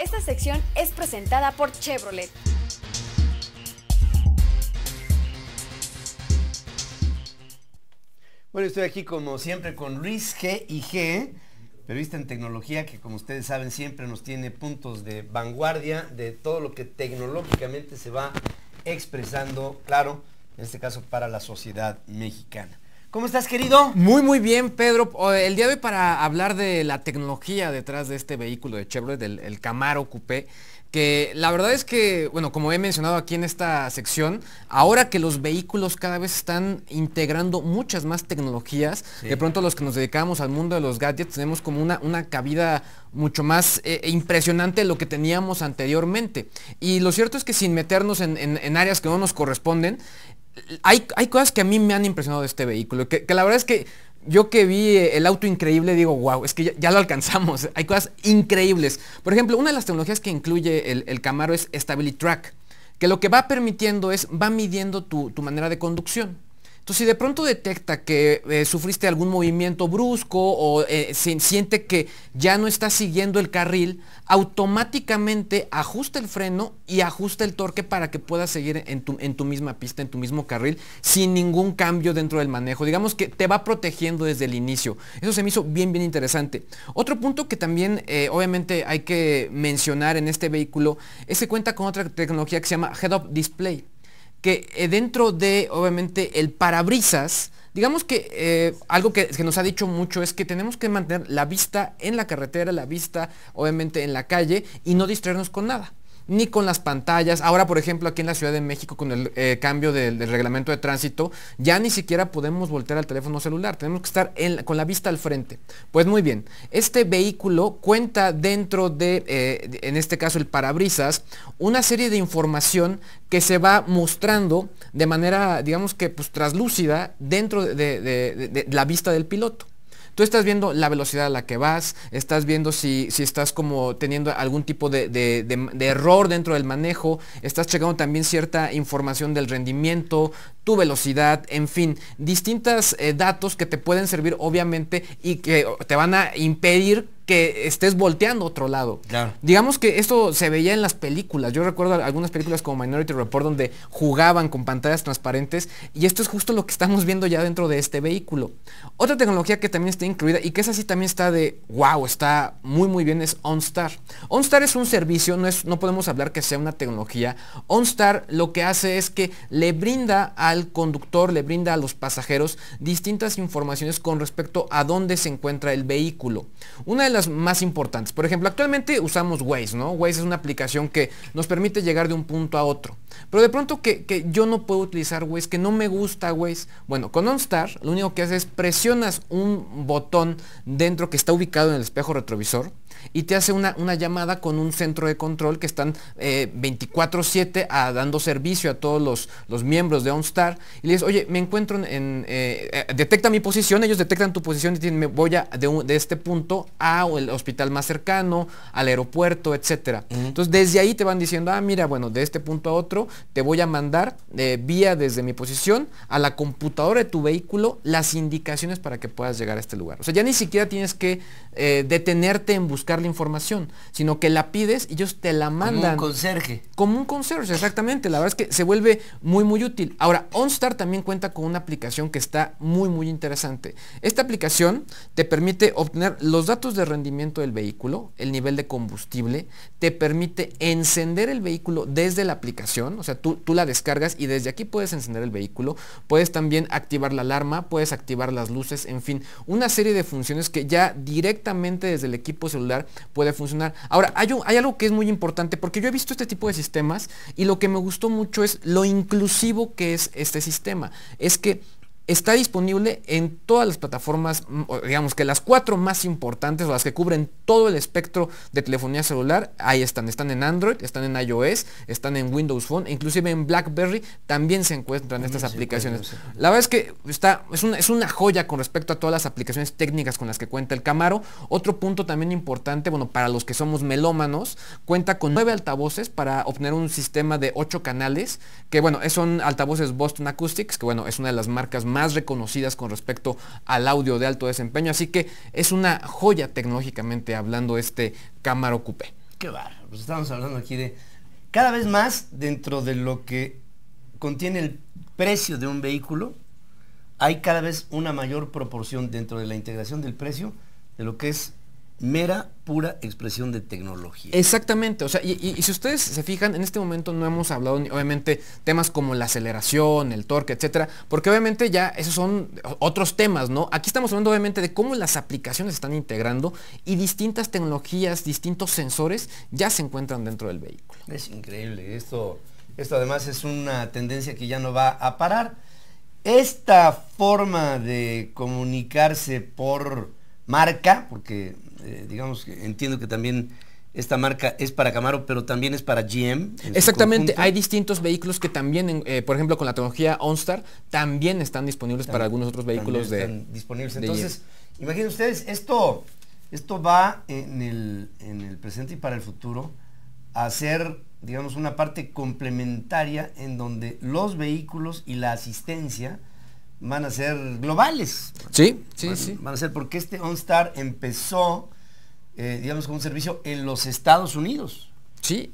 Esta sección es presentada por Chevrolet. Bueno, estoy aquí como siempre con Luis G y G, periodista en tecnología que como ustedes saben siempre nos tiene puntos de vanguardia de todo lo que tecnológicamente se va expresando, claro, en este caso para la sociedad mexicana. ¿Cómo estás, querido? Muy, muy bien, Pedro. El día de hoy para hablar de la tecnología detrás de este vehículo de Chevrolet, del Camaro Coupé, que la verdad es que, bueno, como he mencionado aquí en esta sección, ahora que los vehículos cada vez están integrando muchas más tecnologías, de pronto los que nos dedicamos al mundo de los gadgets tenemos como una, una cabida mucho más eh, eh, impresionante de lo que teníamos anteriormente. Y lo cierto es que sin meternos en áreas que no nos corresponden, hay, cosas que a mí me han impresionado de este vehículo, que, la verdad es que yo que vi eh, el auto increíble digo, wow, es que ya, lo alcanzamos. Hay cosas increíbles. Por ejemplo, una de las tecnologías que incluye el, Camaro es Stability Track, que lo que va permitiendo es, va midiendo tu manera de conducción si de pronto detecta que eh, sufriste algún movimiento brusco o eh, siente que ya no está siguiendo el carril, automáticamente ajusta el freno y ajusta el torque para que puedas seguir en tu, misma pista, en tu mismo carril, sin ningún cambio dentro del manejo. Digamos que te va protegiendo desde el inicio. Eso se me hizo bien, bien interesante. Otro punto que también eh, obviamente hay que mencionar en este vehículo es que cuenta con otra tecnología que se llama Head-Up Display que eh, dentro de, obviamente, el parabrisas, digamos que eh, algo que, nos ha dicho mucho es que tenemos que mantener la vista en la carretera, la vista, obviamente, en la calle y no distraernos con nada ni con las pantallas. Ahora, por ejemplo, aquí en la Ciudad de México, con el eh, cambio del, reglamento de tránsito, ya ni siquiera podemos voltear al teléfono celular. Tenemos que estar con la vista al frente. Pues muy bien, este vehículo cuenta dentro de, eh, en este caso el parabrisas, una serie de información que se va mostrando de manera, digamos que, pues, traslúcida dentro de la vista del piloto. Tú estás viendo la velocidad a la que vas, estás viendo si, si estás como teniendo algún tipo de, de, error dentro del manejo, estás checando también cierta información del rendimiento, tu velocidad, en fin, distintas eh, datos que te pueden servir obviamente y que te van a impedir estés volteando otro lado. Digamos que esto se veía en las películas. Yo recuerdo algunas películas como Minority Report donde jugaban con pantallas transparentes y esto es justo lo que estamos viendo ya dentro de este vehículo. Otra tecnología que también está incluida y que es así también está de wow, está muy muy bien es OnStar. OnStar es un servicio, no, es, no podemos hablar que sea una tecnología. OnStar lo que hace es que le brinda al conductor, le brinda a los pasajeros distintas informaciones con respecto a dónde se encuentra el vehículo. Una de las más importantes. Por ejemplo, actualmente usamos Waze, ¿no? Waze es una aplicación que nos permite llegar de un punto a otro. Pero de pronto que, yo no puedo utilizar Waze, que no me gusta Waze. Bueno, con OnStar lo único que haces es presionas un botón dentro que está ubicado en el espejo retrovisor y te hace una, llamada con un centro de control que están 24-7 eh, dando servicio a todos los, miembros de OnStar y le dices, oye, me encuentro en, eh, eh, detecta mi posición, ellos detectan tu posición y me voy de, este punto a el hospital más cercano, al aeropuerto, etcétera. Entonces desde ahí te van diciendo, ah, mira, bueno, de este punto a otro te voy a mandar eh, vía desde mi posición a la computadora de tu vehículo las indicaciones para que puedas llegar a este lugar. O sea, ya ni siquiera tienes que eh, detenerte en buscar la información, sino que la pides y ellos te la mandan. Como un conserje. Como un conserje, exactamente. La verdad es que se vuelve muy, muy útil. Ahora, OnStar también cuenta con una aplicación que está muy, muy interesante. Esta aplicación te permite obtener los datos de rendimiento del vehículo, el nivel de combustible, te permite encender el vehículo desde la aplicación o sea, tú, tú la descargas y desde aquí puedes encender el vehículo, puedes también activar la alarma, puedes activar las luces, en fin, una serie de funciones que ya directamente desde el equipo celular puede funcionar. Ahora, hay, hay algo que es muy importante porque yo he visto este tipo de sistemas y lo que me gustó mucho es lo inclusivo que es este sistema. Es que está disponible en todas las plataformas, mm, digamos que las cuatro más importantes o las que cubren todo el espectro de telefonía celular, ahí están, están en Android, están en iOS, están en Windows Phone, e inclusive en BlackBerry también se encuentran estas aplicaciones. La verdad es que está, es, una, es una joya con respecto a todas las aplicaciones técnicas con las que cuenta el Camaro. Otro punto también importante, bueno, para los que somos melómanos, cuenta con nueve altavoces para obtener un sistema de ocho canales, que bueno, son altavoces Boston Acoustics, que bueno, es una de las marcas más reconocidas con respecto al audio de alto desempeño. Así que es una joya tecnológicamente hablando este cámara Coupé. Qué bar, pues estamos hablando aquí de cada vez más dentro de lo que contiene el precio de un vehículo, hay cada vez una mayor proporción dentro de la integración del precio de lo que es mera, pura expresión de tecnología. Exactamente, o sea, y, si ustedes se fijan, en este momento no hemos hablado, obviamente, temas como la aceleración, el torque, etcétera, porque obviamente ya esos son otros temas, ¿no? Aquí estamos hablando, obviamente, de cómo las aplicaciones están integrando y distintas tecnologías, distintos sensores ya se encuentran dentro del vehículo. Es increíble, esto, esto además es una tendencia que ya no va a parar. Esta forma de comunicarse por marca, porque eh, digamos que entiendo que también esta marca es para Camaro, pero también es para GM. Exactamente, hay distintos vehículos que también, eh, por ejemplo, con la tecnología OnStar, también están disponibles para algunos otros vehículos de, están disponibles. Entonces, imaginen ustedes, esto, esto va en el, en el presente y para el futuro a ser, digamos, una parte complementaria en donde los vehículos y la asistencia van a ser globales. Sí, sí, sí. Van a ser porque este OnStar empezó, eh, digamos, con un servicio en los Estados Unidos. Sí.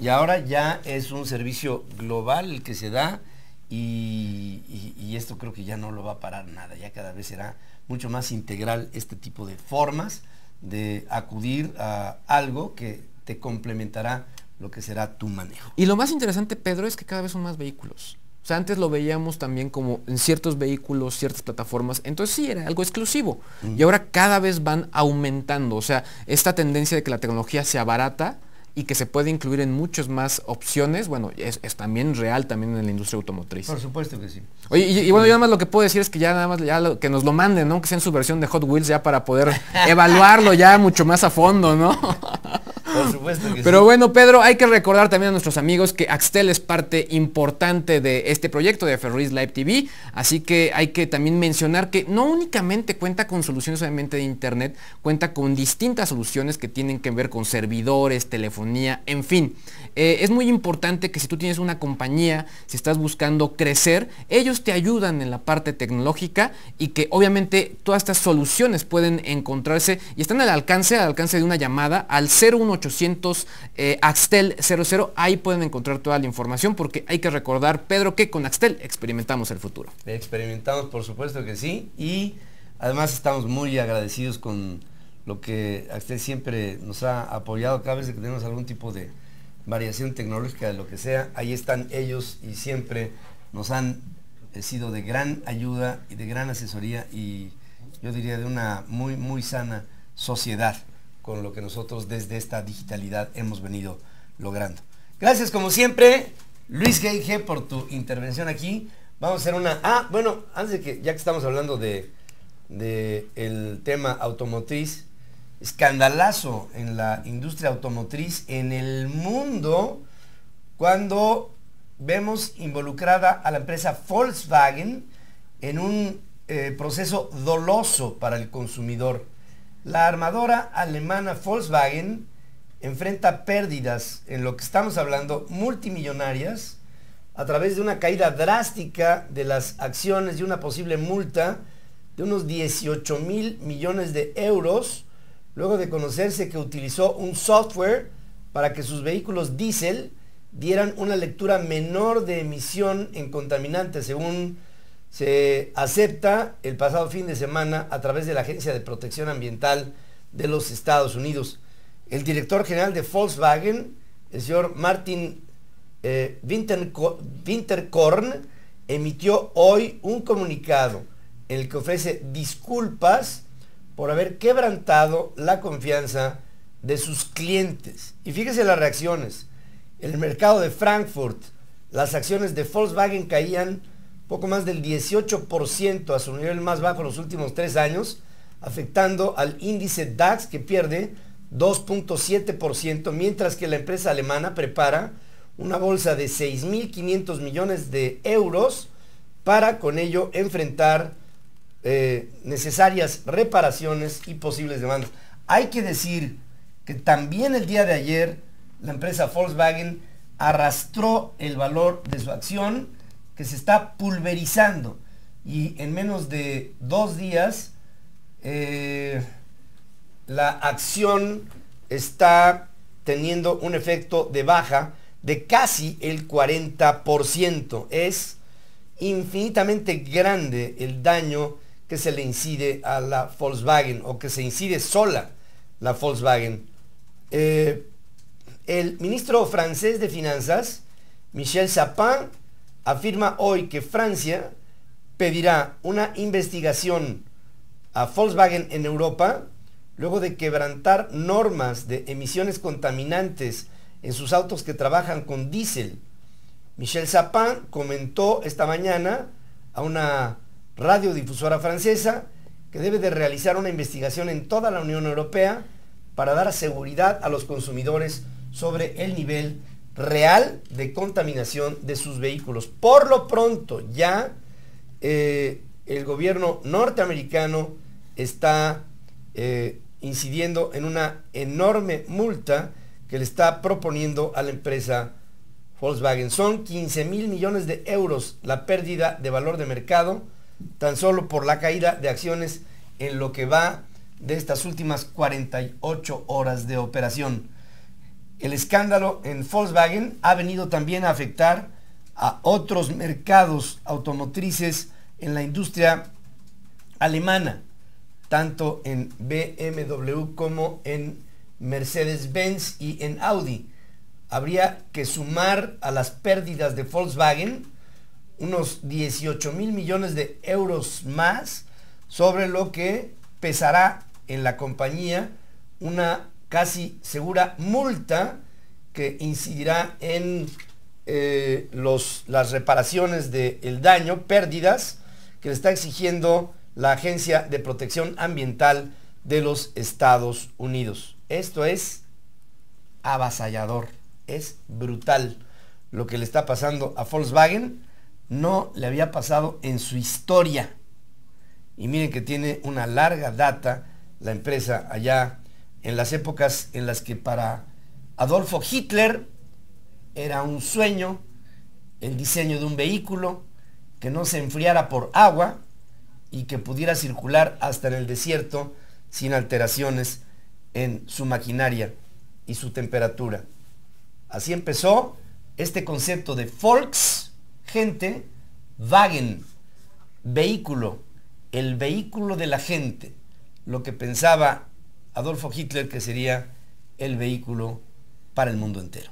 Y ahora ya es un servicio global el que se da y esto creo que ya no lo va a parar nada. Ya cada vez será mucho más integral este tipo de formas de acudir a algo que te complementará lo que será tu manejo. Y lo más interesante, Pedro, es que cada vez son más vehículos. O sea, antes lo veíamos también como en ciertos vehículos, ciertas plataformas. Entonces sí, era algo exclusivo. Mm. Y ahora cada vez van aumentando. O sea, esta tendencia de que la tecnología sea barata y que se puede incluir en muchas más opciones, bueno, es, también real también en la industria automotriz. Por supuesto que sí. Oye, y, bueno, yo nada más lo que puedo decir es que ya nada más ya que nos lo manden, ¿no? Que sea en su versión de Hot Wheels ya para poder evaluarlo ya mucho más a fondo, ¿no? Pero bueno, Pedro, hay que recordar también a nuestros amigos que Axtel es parte importante de este proyecto de Ferris Live TV, así que hay que también mencionar que no únicamente cuenta con soluciones obviamente de Internet, cuenta con distintas soluciones que tienen que ver con servidores, telefonía, en fin. Eh, es muy importante que si tú tienes una compañía, si estás buscando crecer, ellos te ayudan en la parte tecnológica y que obviamente todas estas soluciones pueden encontrarse y están al alcance, al alcance de una llamada al 01800 eh, Axtel 00. Ahí pueden encontrar toda la información porque hay que recordar, Pedro, que con Axtel experimentamos el futuro. Experimentamos, por supuesto que sí. Y además estamos muy agradecidos con lo que Axtel siempre nos ha apoyado cada vez que tenemos algún tipo de variación tecnológica de lo que sea. Ahí están ellos y siempre nos han eh, sido de gran ayuda y de gran asesoría y yo diría de una muy, muy sana sociedad con lo que nosotros desde esta digitalidad hemos venido logrando. Gracias como siempre, Luis G.I.G. por tu intervención aquí. Vamos a hacer una... Ah, bueno, antes de que, ya que estamos hablando de, el tema automotriz, escandalazo en la industria automotriz en el mundo cuando vemos involucrada a la empresa Volkswagen en un eh, proceso doloso para el consumidor. La armadora alemana Volkswagen enfrenta pérdidas, en lo que estamos hablando, multimillonarias, a través de una caída drástica de las acciones y una posible multa de unos 18 mil millones de euros, luego de conocerse que utilizó un software para que sus vehículos diésel dieran una lectura menor de emisión en contaminantes, según se acepta el pasado fin de semana a través de la Agencia de Protección Ambiental de los Estados Unidos. El director general de Volkswagen, el señor Martin eh, Winterkorn, emitió hoy un comunicado en el que ofrece disculpas por haber quebrantado la confianza de sus clientes. Y fíjese las reacciones. En el mercado de Frankfurt, las acciones de Volkswagen caían poco más del 18% a su nivel más bajo en los últimos tres años, afectando al índice DAX que pierde 2.7%, mientras que la empresa alemana prepara una bolsa de 6.500 millones de euros para con ello enfrentar eh, necesarias reparaciones y posibles demandas. Hay que decir que también el día de ayer la empresa Volkswagen arrastró el valor de su acción que se está pulverizando y en menos de dos días eh, la acción está teniendo un efecto de baja de casi el 40%. Es infinitamente grande el daño que se le incide a la Volkswagen o que se incide sola la Volkswagen. Eh, el ministro francés de Finanzas, Michel Sapin, afirma hoy que Francia pedirá una investigación a Volkswagen en Europa luego de quebrantar normas de emisiones contaminantes en sus autos que trabajan con diésel. Michel Sapin comentó esta mañana a una radiodifusora francesa que debe de realizar una investigación en toda la Unión Europea para dar seguridad a los consumidores sobre el nivel real de contaminación de sus vehículos. Por lo pronto, ya eh, el gobierno norteamericano está eh, incidiendo en una enorme multa que le está proponiendo a la empresa Volkswagen. Son 15 mil millones de euros la pérdida de valor de mercado tan solo por la caída de acciones en lo que va de estas últimas 48 horas de operación el escándalo en Volkswagen ha venido también a afectar a otros mercados automotrices en la industria alemana, tanto en BMW como en Mercedes-Benz y en Audi. Habría que sumar a las pérdidas de Volkswagen unos 18 mil millones de euros más sobre lo que pesará en la compañía una casi segura multa que incidirá en eh, los, las reparaciones del el daño, pérdidas, que le está exigiendo la Agencia de Protección Ambiental de los Estados Unidos. Esto es avasallador, es brutal lo que le está pasando a Volkswagen. No le había pasado en su historia. Y miren que tiene una larga data la empresa allá en las épocas en las que para Adolfo Hitler era un sueño el diseño de un vehículo que no se enfriara por agua y que pudiera circular hasta en el desierto sin alteraciones en su maquinaria y su temperatura. Así empezó este concepto de Volks, gente, Wagen, vehículo, el vehículo de la gente, lo que pensaba Adolfo Hitler, que sería el vehículo para el mundo entero.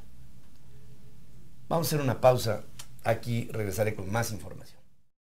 Vamos a hacer una pausa. Aquí regresaré con más información.